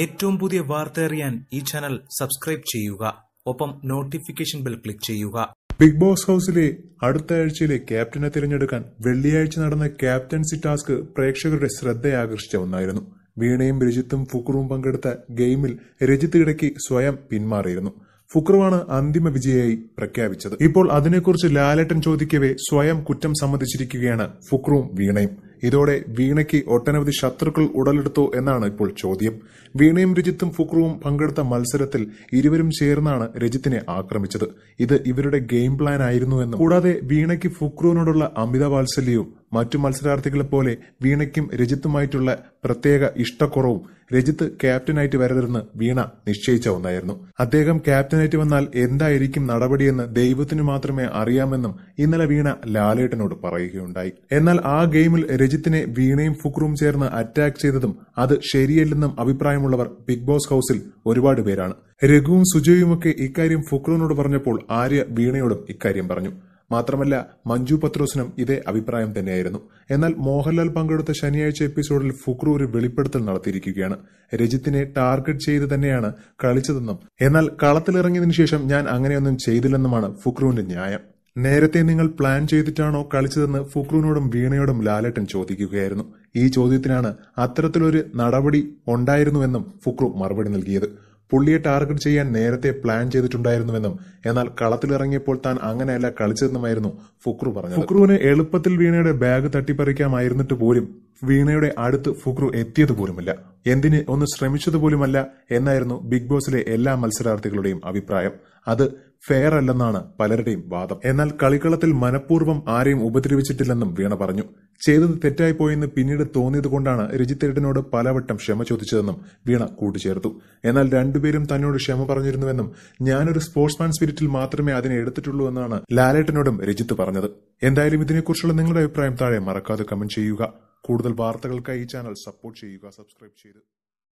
ഏറ്റവും പുതിയ വാർത്ത അറിയാൻ ഈ ചാനൽ സബ്സ്ക്രൈബ് ചെയ്യുക ഒപ്പം നോട്ടിഫിക്കേഷൻ ബെൽ ക്ലിക്ക് ചെയ്യുക ബിഗ് ബോസ് ഹൗസിലെ അടുത്ത ആഴ്ചയിലെ ക്യാപ്റ്റനെ തിരഞ്ഞെടുക്കാൻ വെള്ളിയാഴ്ച നടന്ന ക്യാപ്റ്റൻസി ടാസ്ക് പ്രേക്ഷകരുടെ ആകർഷിച്ച ഒന്നായിരുന്നു വീണയും രജിത്തും ഫുക്രുവും പങ്കെടുത്ത ഗെയിമിൽ രജിത്ത് ഇടയ്ക്ക് സ്വയം പിന്മാറിയിരുന്നു ഫുക്രുവാണ് അന്തിമ വിജയായി പ്രഖ്യാപിച്ചത് ഇപ്പോൾ അതിനെക്കുറിച്ച് ലാലേട്ടൻ ചോദിക്കവേ സ്വയം കുറ്റം സമ്മതിച്ചിരിക്കുകയാണ് ഫുക്രുവും വീണയും ഇതോടെ വീണയ്ക്ക് ഒട്ടനവധി ശത്രുക്കൾ ഉടലെടുത്തു എന്നാണ് ഇപ്പോൾ ചോദ്യം വീണയും രജിത്തും ഫുക്രുവും പങ്കെടുത്ത മത്സരത്തിൽ ഇരുവരും ചേർന്നാണ് രജിത്തിനെ ആക്രമിച്ചത് ഇത് ഇവരുടെ ഗെയിം പ്ലാൻ ആയിരുന്നു എന്നും കൂടാതെ വീണയ്ക്ക് ഫുക്രുവിനോടുള്ള അമിത വാത്സല്യവും മറ്റു മത്സരാർത്ഥികളെപ്പോലെ വീണയ്ക്കും രജിത്തുമായിട്ടുള്ള പ്രത്യേക ഇഷ്ടക്കുറവും രജിത്ത് ക്യാപ്റ്റനായിട്ട് വരരുതെന്ന് വീണ നിശ്ചയിച്ച ഒന്നായിരുന്നു അദ്ദേഹം ക്യാപ്റ്റനായിട്ട് വന്നാൽ എന്തായിരിക്കും നടപടിയെന്ന് ദൈവത്തിന് മാത്രമേ അറിയാമെന്നും ഇന്നലെ വീണ ലാലേട്ടനോട് പറയുകയുണ്ടായി എന്നാൽ ആ ഗെയിമിൽ രജിത്തിനെ വീണയും ഫുക്രും ചേർന്ന് അറ്റാക്ക് ചെയ്തതും അത് ശരിയല്ലെന്നും അഭിപ്രായമുള്ളവർ ബിഗ് ബോസ് ഹൌസിൽ ഒരുപാട് പേരാണ് രഘുവും സുജയുമൊക്കെ ഇക്കാര്യം ഫുക്രുവിനോട് പറഞ്ഞപ്പോൾ ആര്യ വീണയോടും ഇക്കാര്യം പറഞ്ഞു മാത്രമല്ല മഞ്ജു പത്രോസിനും ഇതേ അഭിപ്രായം തന്നെയായിരുന്നു എന്നാൽ മോഹൻലാൽ പങ്കെടുത്ത ശനിയാഴ്ച എപ്പിസോഡിൽ ഫുക്രു ഒരു വെളിപ്പെടുത്തൽ നടത്തിയിരിക്കുകയാണ് രജിത്തിനെ ടാർഗറ്റ് ചെയ്ത് തന്നെയാണ് കളിച്ചതെന്നും എന്നാൽ കളത്തിലിറങ്ങിയതിനു ശേഷം ഞാൻ അങ്ങനെയൊന്നും ചെയ്തില്ലെന്നുമാണ് ഫുക്രുവിന്റെ ന്യായം നേരത്തെ നിങ്ങൾ പ്ലാൻ ചെയ്തിട്ടാണോ കളിച്ചതെന്ന് ഫുക്രുവിനോടും വീണയോടും ലാലേട്ടൻ ചോദിക്കുകയായിരുന്നു ഈ ചോദ്യത്തിനാണ് അത്തരത്തിലൊരു നടപടി ഉണ്ടായിരുന്നുവെന്നും ഫുക്രു മറുപടി നൽകിയത് പുള്ളിയെ ടാർഗറ്റ് ചെയ്യാൻ നേരത്തെ പ്ലാൻ ചെയ്തിട്ടുണ്ടായിരുന്നുവെന്നും എന്നാൽ കളത്തിലിറങ്ങിയപ്പോൾ താൻ അങ്ങനെയല്ല കളിച്ചതെന്നുമായിരുന്നു ഫുക്രു പറഞ്ഞു ഫുക്രുവിന് എളുപ്പത്തിൽ വീണയുടെ ബാഗ് തട്ടിപ്പറിക്കാമായിരുന്നിട്ട് പോലും വീണയുടെ അടുത്ത് ഫുക്രു എത്തിയത് പോലുമില്ല എന്തിന് ഒന്ന് ശ്രമിച്ചതുപോലുമല്ല പോലുമല്ല എന്നായിരുന്നു ബിഗ് ബോസിലെ എല്ലാ മത്സരാർത്ഥികളുടെയും അഭിപ്രായം അത് ഫെയർ അല്ലെന്നാണ് പലരുടെയും വാദം എന്നാൽ കളിക്കളത്തിൽ മനഃപൂർവ്വം ആരെയും ഉപദ്രവിച്ചിട്ടില്ലെന്നും വീണ പറഞ്ഞു ചെയ്തത് തെറ്റായിപ്പോയെന്ന് പിന്നീട് തോന്നിയതുകൊണ്ടാണ് രജിത്തേട്ടനോട് പലവട്ടം ക്ഷമ ചോദിച്ചതെന്നും വീണ കൂട്ടിച്ചേർത്തു എന്നാൽ രണ്ടുപേരും തന്നോട് ക്ഷമ പറഞ്ഞിരുന്നുവെന്നും ഞാനൊരു സ്പോർട്സ്മാൻ സ്പിരിറ്റിൽ മാത്രമേ അതിനെ എടുത്തിട്ടുള്ളൂ എന്നാണ് ലാലേട്ടനോടും രജിത്ത് പറഞ്ഞത് എന്തായാലും ഇതിനെക്കുറിച്ചുള്ള നിങ്ങളുടെ അഭിപ്രായം താഴെ മറക്കാതെ കമന്റ് ചെയ്യുക കൂടുതൽ വാർത്തകൾക്കായി ഈ ചാനൽ സപ്പോർട്ട് ചെയ്യുക സബ്സ്ക്രൈബ് ചെയ്ത്